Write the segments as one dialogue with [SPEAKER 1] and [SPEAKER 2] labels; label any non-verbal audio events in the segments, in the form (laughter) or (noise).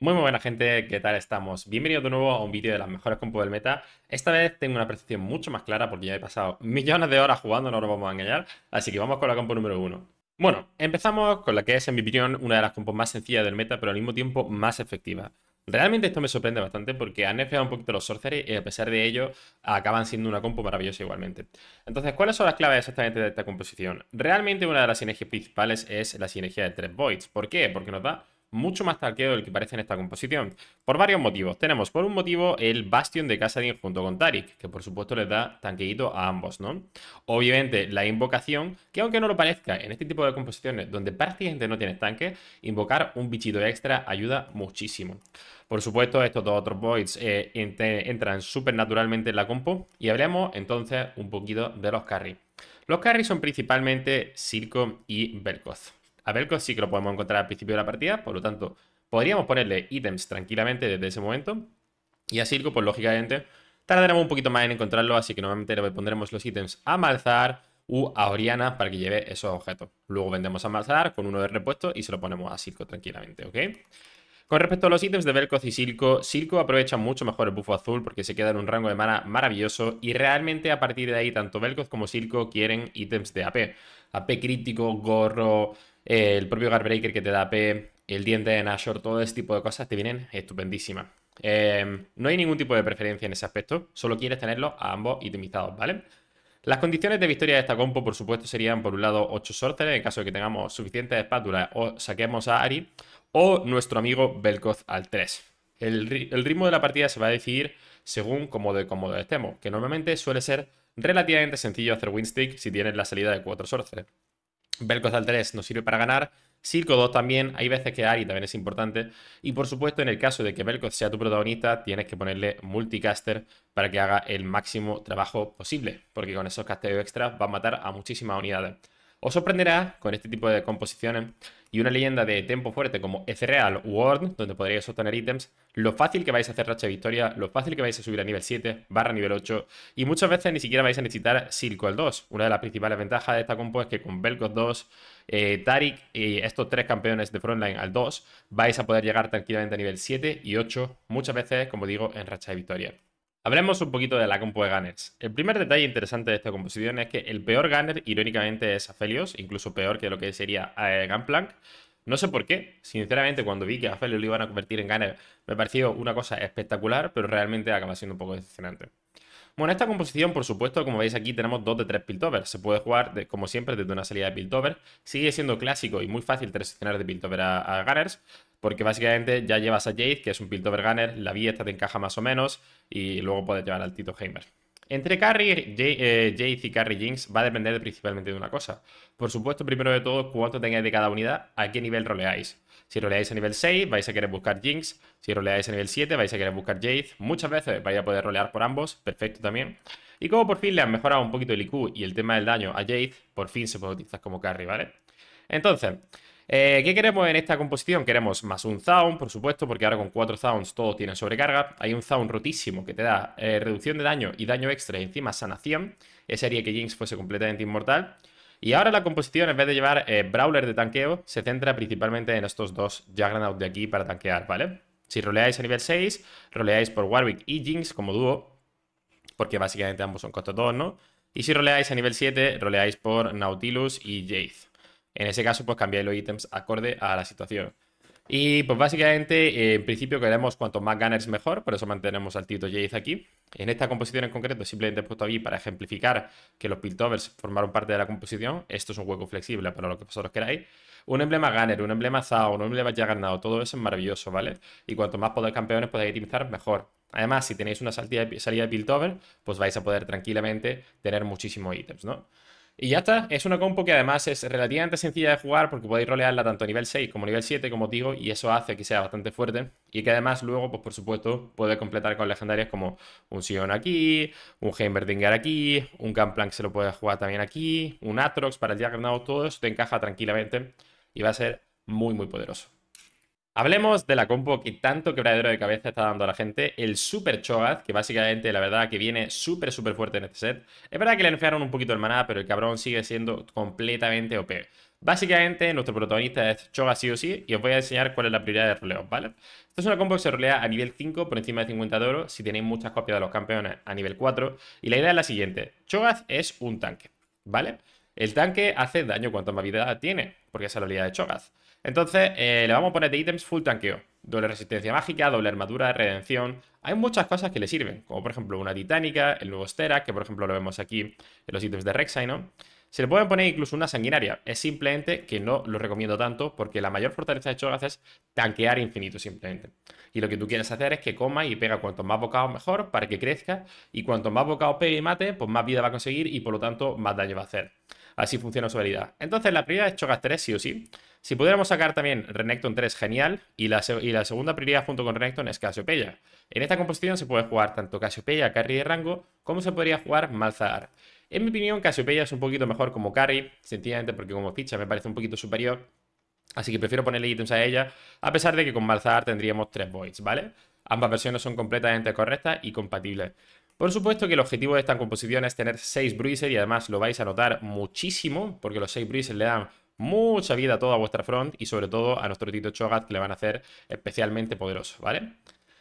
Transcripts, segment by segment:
[SPEAKER 1] Muy, muy buena gente, ¿qué tal estamos? Bienvenidos de nuevo a un vídeo de las mejores compos del meta. Esta vez tengo una percepción mucho más clara porque ya he pasado (laughs) millones de horas jugando, no nos vamos a engañar, así que vamos con la compo número uno. Bueno, empezamos con la que es, en mi opinión, una de las compos más sencillas del meta, pero al mismo tiempo más efectiva. Realmente esto me sorprende bastante porque han nerfeado un poquito los sorcerers y a pesar de ello acaban siendo una compo maravillosa igualmente. Entonces, ¿cuáles son las claves exactamente de esta composición? Realmente una de las sinergias principales es la sinergia de tres voids. ¿Por qué? Porque nos da mucho más talqueo del que parece en esta composición. Por varios motivos. Tenemos por un motivo el Bastion de Kassadin junto con Tarik, que por supuesto les da tanqueito a ambos, ¿no? Obviamente la invocación, que aunque no lo parezca, en este tipo de composiciones donde prácticamente no tienes tanque, invocar un bichito extra ayuda muchísimo. Por supuesto, estos dos otros voids eh, entran súper naturalmente en la compo y hablemos entonces un poquito de los carries. Los carries son principalmente Circo y Berkoz. A Belco sí que lo podemos encontrar al principio de la partida, por lo tanto, podríamos ponerle ítems tranquilamente desde ese momento. Y a Silco, pues lógicamente, tardaremos un poquito más en encontrarlo, así que normalmente le pondremos los ítems a Malzar u a Oriana para que lleve esos objetos. Luego vendemos a Malzar con uno de repuesto y se lo ponemos a Silco tranquilamente, ¿ok? Con respecto a los ítems de Vel'Koz y Silco, Silco aprovecha mucho mejor el bufo azul porque se queda en un rango de mana maravilloso y realmente a partir de ahí tanto Vel'Koz como Silco quieren ítems de AP. AP crítico, gorro, eh, el propio Guardbreaker que te da AP, el diente de Nashor, todo ese tipo de cosas te vienen estupendísimas. Eh, no hay ningún tipo de preferencia en ese aspecto, solo quieres tenerlos a ambos itemizados, ¿vale? Las condiciones de victoria de esta compo, por supuesto, serían por un lado 8 sorceres, en caso de que tengamos suficientes espátulas o saquemos a Ari, o nuestro amigo Belkoz al 3. El, ritmo de la partida se va a decidir según cómo de cómodo estemos, que normalmente suele ser relativamente sencillo hacer winstick si tienes la salida de 4 sorceres. Belkoz al 3 nos sirve para ganar Circo 2 también, hay veces que Ari también es importante. Y por supuesto, en el caso de que Belko sea tu protagonista, tienes que ponerle multicaster para que haga el máximo trabajo posible, porque con esos casteos extras va a matar a muchísimas unidades. Os sorprenderá con este tipo de composiciones y una leyenda de tempo fuerte como Ethereal World, donde podréis obtener ítems, lo fácil que vais a hacer racha de victoria, lo fácil que vais a subir a nivel 7, barra nivel 8, y muchas veces ni siquiera vais a necesitar al 2. Una de las principales ventajas de esta compo es que con Belkos 2, eh, Tarik y estos tres campeones de Frontline al 2, vais a poder llegar tranquilamente a nivel 7 y 8, muchas veces, como digo, en racha de victoria. Hablemos un poquito de la compu de Gunners. El primer detalle interesante de esta composición es que el peor Gunner, irónicamente, es Aphelios, incluso peor que lo que sería eh, Gunplank. No sé por qué, sinceramente, cuando vi que a Aphelios lo iban a convertir en Gunner, me pareció una cosa espectacular, pero realmente acaba siendo un poco decepcionante. Bueno, esta composición, por supuesto, como veis aquí, tenemos dos de tres Piltover. Se puede jugar, de, como siempre, desde una salida de Piltover. Sigue siendo clásico y muy fácil transicionar de Piltover a, Gunners, porque básicamente ya llevas a Jade, que es un Piltover Gunner, la vía esta te encaja más o menos, y luego puedes llevar al Tito Heimer. Entre Carry, eh, y Carry Jinx va a depender principalmente de una cosa. Por supuesto, primero de todo, cuánto tengáis de cada unidad, a qué nivel roleáis. Si roleáis a nivel 6, vais a querer buscar Jinx. Si roleáis a nivel 7, vais a querer buscar Jade. Muchas veces vais a poder rolear por ambos, perfecto también. Y como por fin le han mejorado un poquito el IQ y el tema del daño a Jade, por fin se puede utilizar como carry, ¿vale? Entonces, eh, ¿Qué queremos en esta composición? Queremos más un Zaun, por supuesto, porque ahora con cuatro Zauns todo tiene sobrecarga. Hay un Zaun rotísimo que te da eh, reducción de daño y daño extra y encima sanación. Eso haría que Jinx fuese completamente inmortal. Y ahora la composición, en vez de llevar eh, Brawler de tanqueo, se centra principalmente en estos dos Juggernaut de aquí para tanquear, ¿vale? Si roleáis a nivel 6, roleáis por Warwick y Jinx como dúo, porque básicamente ambos son costos 2, ¿no? Y si roleáis a nivel 7, roleáis por Nautilus y jace en ese caso, pues cambiáis los ítems acorde a la situación. Y pues básicamente, eh, en principio queremos cuanto más gunners mejor, por eso mantenemos al Tito Jace aquí. En esta composición en concreto, simplemente he puesto aquí para ejemplificar que los Piltovers formaron parte de la composición. Esto es un hueco flexible para lo que vosotros queráis. Un emblema Gunner, un emblema Zao, un emblema ya ganado, todo eso es maravilloso, ¿vale? Y cuanto más poder campeones podáis utilizar, mejor. Además, si tenéis una salida de, salida de Piltover, pues vais a poder tranquilamente tener muchísimos ítems, ¿no? Y ya está, es una compo que además es relativamente sencilla de jugar porque podéis rolearla tanto a nivel 6 como a nivel 7, como digo, y eso hace que sea bastante fuerte. Y que además luego, pues por supuesto, puede completar con legendarias como un Sion aquí, un Heimerdinger aquí, un Gunplank se lo puede jugar también aquí, un Atrox para el Juggernaut, todo eso te encaja tranquilamente y va a ser muy muy poderoso. Hablemos de la compo que tanto quebradero de cabeza está dando a la gente. El Super Cho'Gath, que básicamente, la verdad, que viene súper, súper fuerte en este set. Es verdad que le enfriaron un poquito el maná, pero el cabrón sigue siendo completamente OP. Básicamente, nuestro protagonista es Cho'Gath sí o sí, y os voy a enseñar cuál es la prioridad de roleo, ¿vale? Esta es una compo que se rolea a nivel 5 por encima de 50 de oro, si tenéis muchas copias de los campeones a nivel 4. Y la idea es la siguiente. Cho'Gath es un tanque, ¿vale? El tanque hace daño cuanto más vida tiene, porque esa es la habilidad de Cho'Gath. Entonces, eh, le vamos a poner de ítems full tanqueo. Doble resistencia mágica, doble armadura, redención. Hay muchas cosas que le sirven, como por ejemplo una titánica, el nuevo que por ejemplo lo vemos aquí en los ítems de Rek'Sai, ¿no? Se le pueden poner incluso una sanguinaria. Es simplemente que no lo recomiendo tanto porque la mayor fortaleza de Cho'Gath es tanquear infinito simplemente. Y lo que tú quieres hacer es que coma y pega cuanto más bocado mejor para que crezca. Y cuanto más bocado pegue y mate, pues más vida va a conseguir y por lo tanto más daño va a hacer. Así funciona su habilidad. Entonces la primera es Cho'Gath 3 sí o sí. Si pudiéramos sacar también Renekton 3, genial. Y la, y la segunda prioridad junto con Renekton es casiopeya En esta composición se puede jugar tanto casiopeya carry de rango como se podría jugar Malzahar. En mi opinión, casiopeya es un poquito mejor como carry, sencillamente porque como ficha me parece un poquito superior. Así que prefiero ponerle ítems a ella, a pesar de que con Malzahar tendríamos 3 voids, ¿vale? Ambas versiones son completamente correctas y compatibles. Por supuesto que el objetivo de esta composición es tener 6 Bruiser y además lo vais a notar muchísimo, porque los 6 Bruiser le dan mucha vida a toda vuestra front y sobre todo a nuestro Tito Chogat que le van a hacer especialmente poderoso, ¿vale?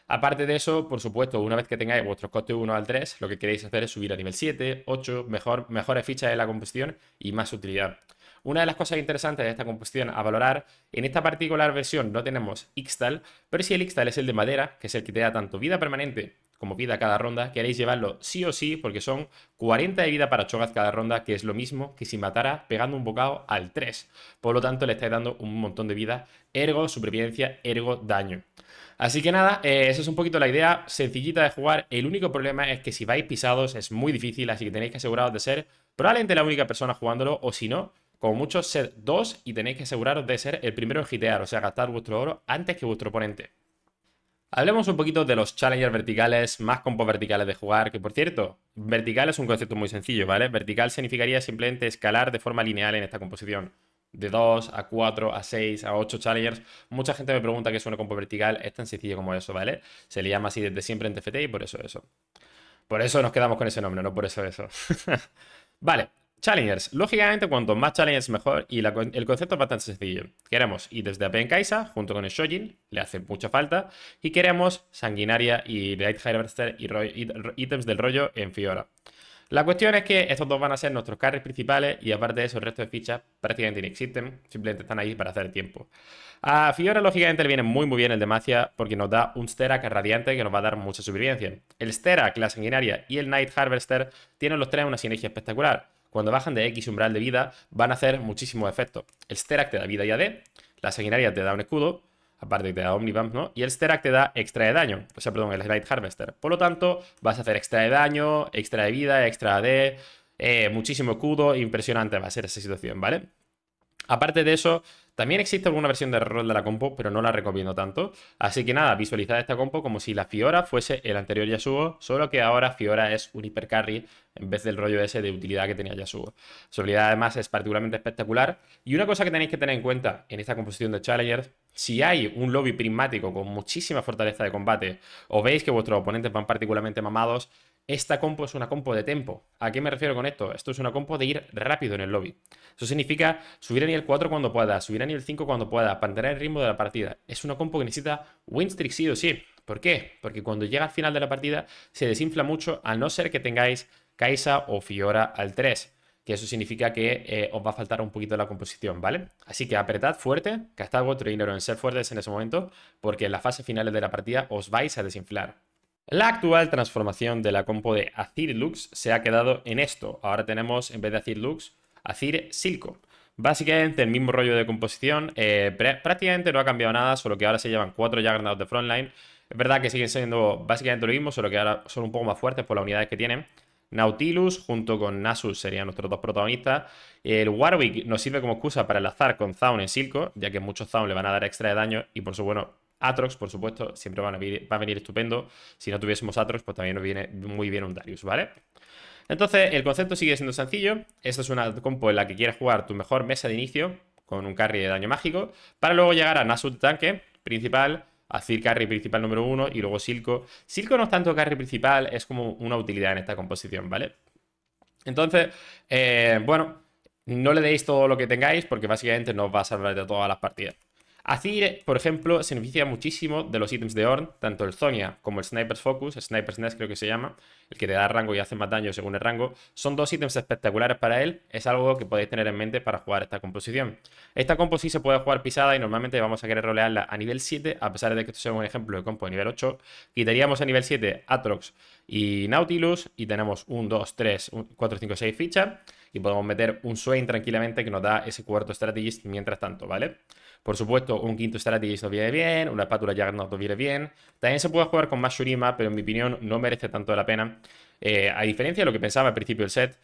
[SPEAKER 1] Aparte de eso, por supuesto, una vez que tengáis vuestros costes 1 al 3, lo que queréis hacer es subir a nivel 7, 8, mejor, mejores fichas de la composición y más utilidad. Una de las cosas interesantes de esta composición a valorar, en esta particular versión no tenemos Ixtal, pero si el Ixtal es el de madera, que es el que te da tanto vida permanente como vida cada ronda, queréis llevarlo sí o sí, porque son 40 de vida para Chogaz cada ronda, que es lo mismo que si matara pegando un bocado al 3. Por lo tanto, le estáis dando un montón de vida, ergo supervivencia, ergo daño. Así que nada, eh, esa es un poquito la idea sencillita de jugar. El único problema es que si vais pisados es muy difícil, así que tenéis que aseguraros de ser probablemente la única persona jugándolo, o si no, como mucho, sed dos y tenéis que aseguraros de ser el primero en gitear, o sea, gastar vuestro oro antes que vuestro oponente. Hablemos un poquito de los challengers verticales, más compos verticales de jugar, que por cierto, vertical es un concepto muy sencillo, ¿vale? Vertical significaría simplemente escalar de forma lineal en esta composición. De 2 a 4, a 6, a 8 challengers. Mucha gente me pregunta qué es una compo vertical. Es tan sencillo como eso, ¿vale? Se le llama así desde siempre en TFT y por eso eso. Por eso nos quedamos con ese nombre, no por eso eso. (laughs) vale, Challengers. Lógicamente, cuanto más challengers, mejor. Y el concepto es bastante sencillo. Queremos y desde Apen Kaisa, junto con el Shojin, le hace mucha falta. Y queremos Sanguinaria y Night Harvester y ítems del rollo en Fiora. La cuestión es que estos dos van a ser nuestros carries principales y aparte de eso el resto de fichas prácticamente no existen, simplemente están ahí para hacer tiempo. A Fiora lógicamente le viene muy muy bien el de Demacia porque nos da un Sterak radiante que nos va a dar mucha supervivencia. El Sterak, la sanguinaria y el Night Harvester tienen los tres una sinergia espectacular. Cuando bajan de X umbral de vida, van a hacer muchísimo efecto. El Sterak te da vida y AD, la Seguinaria te da un escudo, aparte que te da Omnibump, ¿no? Y el Sterak te da extra de daño, o sea, perdón, el Light Harvester. Por lo tanto, vas a hacer extra de daño, extra de vida, extra de... Eh, muchísimo escudo, impresionante va a ser esa situación, ¿vale? Aparte de eso, también existe alguna versión de rol de la compo, pero no la recomiendo tanto. Así que nada, visualizad esta compo como si la Fiora fuese el anterior Yasuo, solo que ahora Fiora es un hipercarry en vez del rollo ese de utilidad que tenía Yasuo. Su habilidad además es particularmente espectacular. Y una cosa que tenéis que tener en cuenta en esta composición de Challengers, si hay un lobby prismático con muchísima fortaleza de combate o veis que vuestros oponentes van particularmente mamados, esta compo es una compo de tempo. ¿A qué me refiero con esto? Esto es una compo de ir rápido en el lobby. Eso significa subir a nivel 4 cuando pueda, subir a nivel 5 cuando pueda, mantener el ritmo de la partida. Es una compo que necesita win sí o sí. ¿Por qué? Porque cuando llega al final de la partida se desinfla mucho a no ser que tengáis Kaisa o Fiora al 3 que eso significa que eh, os va a faltar un poquito la composición, ¿vale? Así que apretad fuerte, gastad vuestro dinero en ser fuertes en ese momento, porque en las fases finales de la partida os vais a desinflar. La actual transformación de la compo de Azir Lux se ha quedado en esto. Ahora tenemos, en vez de Azir Lux, Azir Silco. Básicamente el mismo rollo de composición, eh, prácticamente no ha cambiado nada, solo que ahora se llevan cuatro Juggernauts de frontline. Es verdad que siguen siendo básicamente lo mismo, solo que ahora son un poco más fuertes por las unidades que tienen. Nautilus junto con Nasus serían nuestros dos protagonistas. El Warwick nos sirve como excusa para enlazar con Zaun en Silco, ya que muchos Zaun le van a dar extra de daño y por supuesto, bueno, Atrox, por supuesto, siempre van a venir, va a venir estupendo. Si no tuviésemos Atrox, pues también nos viene muy bien un Darius, ¿vale? Entonces, el concepto sigue siendo sencillo. Esta es una compo en la que quieres jugar tu mejor mesa de inicio con un carry de daño mágico para luego llegar a Nasus de tanque principal, Azir carry principal número uno y luego Silco. Silco no es tanto carry principal, es como una utilidad en esta composición, ¿vale? Entonces, eh, bueno, no le deis todo lo que tengáis porque básicamente no os va a salvar de todas las partidas. Azir, por ejemplo, se beneficia muchísimo de los ítems de Orn, tanto el Zonia como el Sniper's Focus, el Sniper's Nest creo que se llama, el que te da rango y hace más daño según el rango. Son dos ítems espectaculares para él, es algo que podéis tener en mente para jugar esta composición. Esta composición sí se puede jugar pisada y normalmente vamos a querer rolearla a nivel 7, a pesar de que esto sea un ejemplo de compo de nivel 8. Quitaríamos a nivel 7 Atrox y Nautilus y tenemos un 2, 3, 4, 5, 6 fichas y podemos meter un Swain tranquilamente que nos da ese cuarto Strategist mientras tanto, ¿vale? vale por supuesto, un quinto strategy nos viene bien, una espátula Jaggernaut nos viene bien. También se puede jugar con más shurima, pero en mi opinión no merece tanto la pena. Eh, a diferencia de lo que pensaba al principio del set,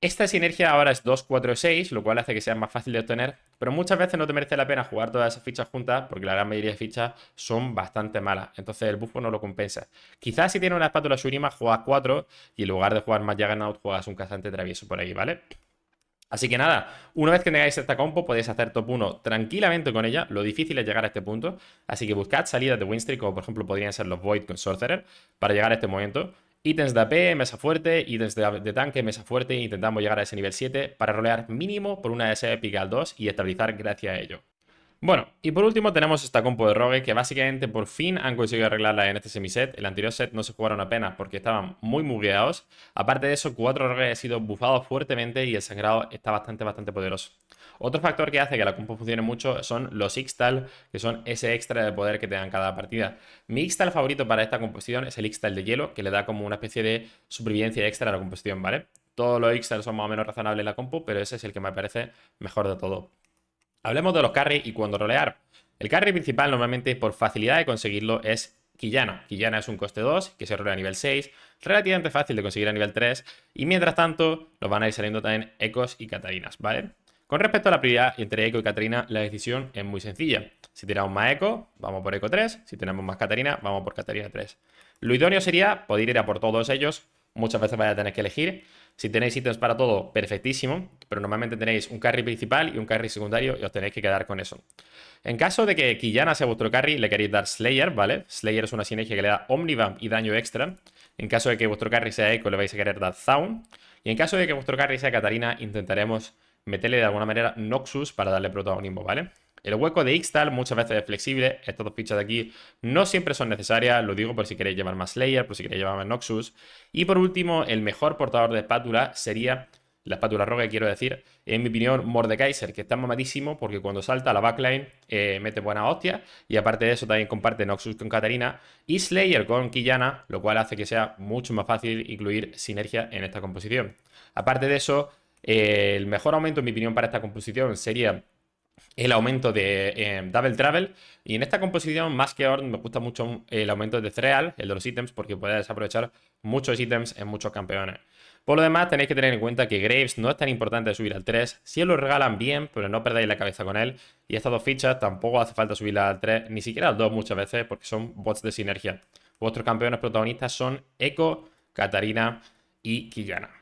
[SPEAKER 1] esta sinergia ahora es 2, 4, 6, lo cual hace que sea más fácil de obtener, pero muchas veces no te merece la pena jugar todas esas fichas juntas porque la gran mayoría de fichas son bastante malas, entonces el buffo no lo compensa. Quizás si tienes una espátula Shurima juegas 4 y en lugar de jugar más Juggernaut juegas un cazante travieso por ahí, ¿vale? Así que nada, una vez que tengáis esta compo podéis hacer top 1 tranquilamente con ella. Lo difícil es llegar a este punto. Así que buscad salidas de Winstreak, como por ejemplo podrían ser los Void con Sorcerer, para llegar a este momento. Ítems de AP, mesa fuerte, ítems de, tanque, mesa fuerte. Intentamos llegar a ese nivel 7 para rolear mínimo por una S épica al 2 y estabilizar gracias a ello. Bueno, y por último tenemos esta compo de Rogue que básicamente por fin han conseguido arreglarla en este semiset. El anterior set no se jugaron apenas porque estaban muy mugueados. Aparte de eso, cuatro rogues han sido bufados fuertemente y el sangrado está bastante, bastante poderoso. Otro factor que hace que la compo funcione mucho son los Ixtal, que son ese extra de poder que te dan cada partida. Mi Ixtal favorito para esta composición es el Ixtal de hielo, que le da como una especie de supervivencia extra a la composición, ¿vale? Todos los Ixtal son más o menos razonables en la compu, pero ese es el que me parece mejor de todo. Hablemos de los carries y cuándo rolear. El carry principal normalmente por facilidad de conseguirlo es Quillana. Quillana es un coste 2 que se rolea a nivel 6, relativamente fácil de conseguir a nivel 3 y mientras tanto nos van a ir saliendo también Ecos y Catarinas, ¿vale? Con respecto a la prioridad entre Eco y Catarina, la decisión es muy sencilla. Si tiramos más Eco, vamos por Eco 3. Si tenemos más Catarina, vamos por Catarina 3. Lo idóneo sería poder ir a por todos ellos. Muchas veces vaya a tener que elegir, si tenéis ítems para todo, perfectísimo, pero normalmente tenéis un carry principal y un carry secundario y os tenéis que quedar con eso. En caso de que Killana sea vuestro carry, le queréis dar Slayer, ¿vale? Slayer es una sinergia que le da Omnivamp y daño extra. En caso de que vuestro carry sea Echo, le vais a querer dar Zaun. Y en caso de que vuestro carry sea Katarina, intentaremos meterle de alguna manera Noxus para darle protagonismo, ¿vale? El hueco de Ixtal muchas veces es flexible, estas dos fichas de aquí no siempre son necesarias, lo digo por si queréis llevar más Slayer, por si queréis llevar más Noxus. Y por último, el mejor portador de espátula sería la espátula roja, quiero decir, en mi opinión, Mordekaiser, que está mamadísimo porque cuando salta a la backline eh, mete buena hostia y aparte de eso también comparte Noxus con Katarina y Slayer con Killana, lo cual hace que sea mucho más fácil incluir sinergia en esta composición. Aparte de eso, eh, el mejor aumento, en mi opinión, para esta composición sería el aumento de eh, Double Travel. Y en esta composición, más que ahora, me gusta mucho el aumento de Threal, el de los ítems, porque puedes aprovechar muchos ítems en muchos campeones. Por lo demás, tenéis que tener en cuenta que Graves no es tan importante subir al 3. Si os lo regalan bien, pero no perdáis la cabeza con él. Y estas dos fichas tampoco hace falta subirlas al 3, ni siquiera al 2 muchas veces, porque son bots de sinergia. Vuestros campeones protagonistas son Echo, Katarina y Killana.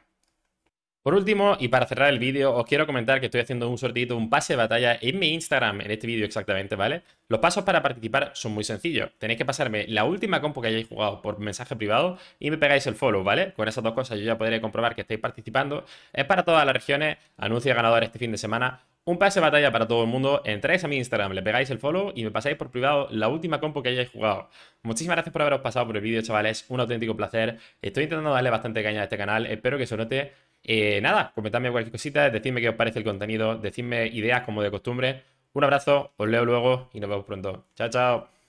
[SPEAKER 1] Por último, y para cerrar el vídeo, os quiero comentar que estoy haciendo un sorteo, un pase de batalla en mi Instagram, en este vídeo exactamente, ¿vale? Los pasos para participar son muy sencillos. Tenéis que pasarme la última compo que hayáis jugado por mensaje privado y me pegáis el follow, ¿vale? Con esas dos cosas yo ya podré comprobar que estáis participando. Es para todas las regiones, anuncio ganador este fin de semana. Un pase de batalla para todo el mundo, entráis a mi Instagram, le pegáis el follow y me pasáis por privado la última compo que hayáis jugado. Muchísimas gracias por haberos pasado por el vídeo, chavales, un auténtico placer. Estoy intentando darle bastante caña a este canal, espero que se note eh, nada, comentadme cualquier cosita, decidme qué os parece el contenido, decidme ideas como de costumbre. Un abrazo, os leo luego y nos vemos pronto. Chao, chao.